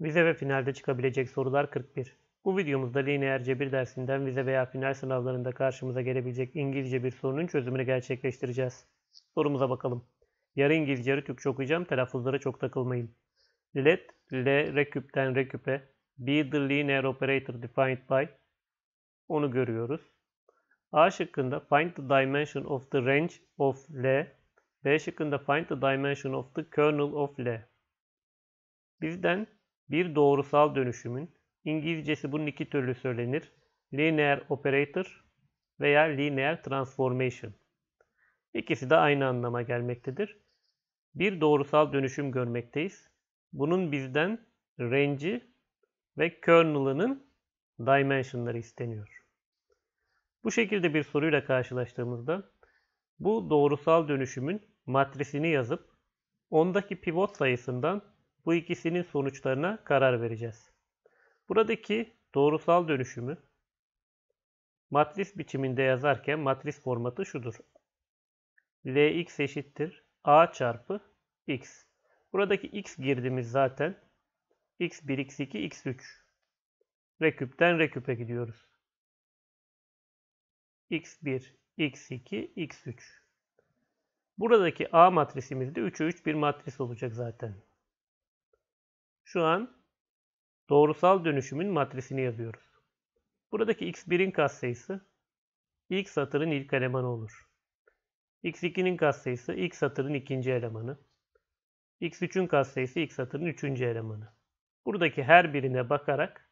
Vize ve finalde çıkabilecek sorular 41. Bu videomuzda lineer cebir dersinden vize veya final sınavlarında karşımıza gelebilecek İngilizce bir sorunun çözümünü gerçekleştireceğiz. Sorumuza bakalım. Yarı İngilizce, yarı Türkçe okuyacağım. Telaffuzlara çok takılmayın. Let, le, recüpten recüpe be the linear operator defined by. Onu görüyoruz. A şıkkında find the dimension of the range of L. B şıkkında find the dimension of the kernel of L. Bizden bir doğrusal dönüşümün İngilizcesi bunun iki türlü söylenir. Linear operator veya linear transformation. İkisi de aynı anlama gelmektedir. Bir doğrusal dönüşüm görmekteyiz. Bunun bizden range'i ve kernel'ının dimension'ları isteniyor. Bu şekilde bir soruyla karşılaştığımızda bu doğrusal dönüşümün matrisini yazıp ondaki pivot sayısından bu ikisinin sonuçlarına karar vereceğiz. Buradaki doğrusal dönüşümü matris biçiminde yazarken matris formatı şudur. Lx eşittir a çarpı x. Buradaki x girdimiz zaten x1, x2, x3. Reküpten reküpe gidiyoruz. x1, x2, x3. Buradaki A matrisimiz de 3'e 3 bir matris olacak zaten. Şu an doğrusal dönüşümün matrisini yazıyoruz. Buradaki x1'in katsayısı ilk satırın ilk elemanı olur. x2'nin katsayısı ilk satırın ikinci elemanı. x3'ün katsayısı ilk satırın üçüncü elemanı. Buradaki her birine bakarak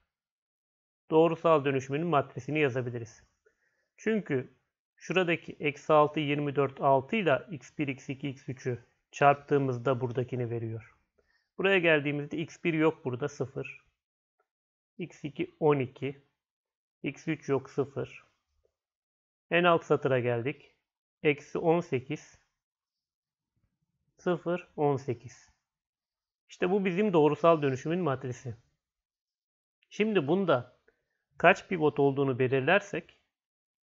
doğrusal dönüşümün matrisini yazabiliriz. Çünkü şuradaki eksi 6, 24, 6 ile x1, x2, x3'ü çarptığımızda buradakini veriyor. Buraya geldiğimizde x1 yok burada 0. x2 12. x3 yok 0. En alt satıra geldik. Eksi 18. 0, 18. İşte bu bizim doğrusal dönüşümün matrisi. Şimdi bunda kaç pivot olduğunu belirlersek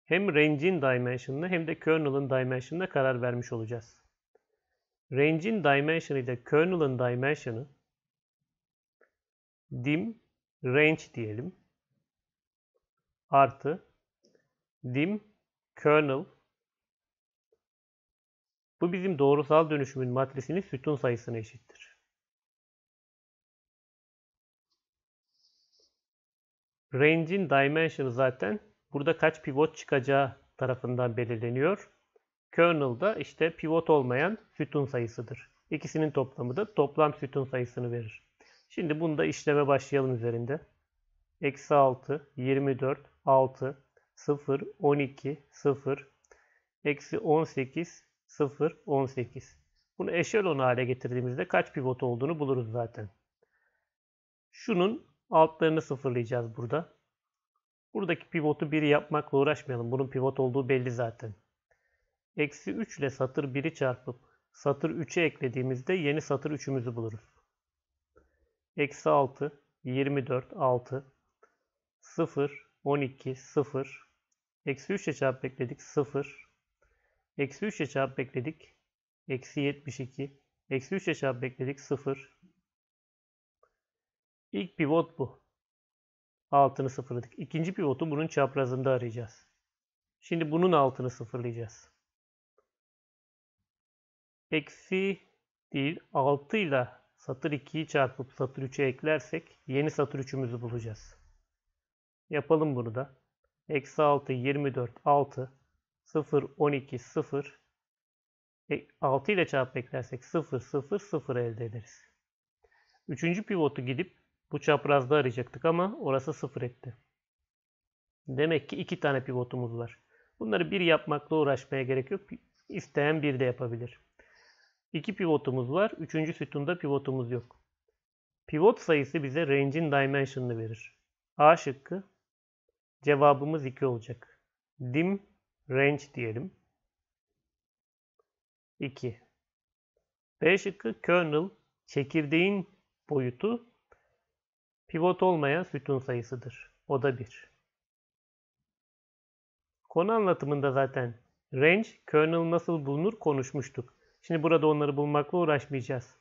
hem range'in dimension'ına hem de kernel'ın dimension'ına karar vermiş olacağız range'in dimension ile kernel'ın dimension'ı dim range diyelim artı dim kernel bu bizim doğrusal dönüşümün matrisinin sütun sayısına eşittir. Range'in dimension'ı zaten burada kaç pivot çıkacağı tarafından belirleniyor. Kernel da işte pivot olmayan sütun sayısıdır. İkisinin toplamı da toplam sütun sayısını verir. Şimdi bunu da işleme başlayalım üzerinde. Eksi 6, 24, 6, 0, 12, 0, eksi 18, 0, 18. Bunu eşelon hale getirdiğimizde kaç pivot olduğunu buluruz zaten. Şunun altlarını sıfırlayacağız burada. Buradaki pivotu 1 yapmakla uğraşmayalım. Bunun pivot olduğu belli zaten. Eksi 3 ile satır 1'i çarpıp satır 3'e eklediğimizde yeni satır 3'ümüzü buluruz. Eksi 6, 24, 6, 0, 12, 0, eksi 3 ile çarp bekledik 0, eksi 3 ile çarp bekledik eksi 72, eksi 3 ile çarp bekledik 0. İlk pivot bu. Altını sıfırladık. İkinci pivotu bunun çaprazında arayacağız. Şimdi bunun altını sıfırlayacağız eksi değil 6 ile satır 2'yi çarpıp satır 3'e eklersek yeni satır 3'ümüzü bulacağız. Yapalım bunu da. Eksi 6 24 6 0 12 0 6 ile çarpıp eklersek 0 0 0 elde ederiz. Üçüncü pivotu gidip bu çaprazda arayacaktık ama orası 0 etti. Demek ki iki tane pivotumuz var. Bunları bir yapmakla uğraşmaya gerek yok. İsteyen bir de yapabilir. 2 pivotumuz var. 3. sütunda pivotumuz yok. Pivot sayısı bize range'in dimension'ını verir. A şıkkı. Cevabımız 2 olacak. Dim range diyelim. 2. B şıkkı kernel çekirdeğin boyutu pivot olmayan sütun sayısıdır. O da 1. Konu anlatımında zaten range kernel nasıl bulunur konuşmuştuk. Şimdi burada onları bulmakla uğraşmayacağız.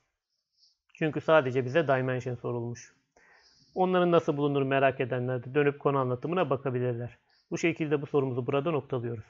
Çünkü sadece bize dimension sorulmuş. Onların nasıl bulunur merak edenler de dönüp konu anlatımına bakabilirler. Bu şekilde bu sorumuzu burada noktalıyoruz.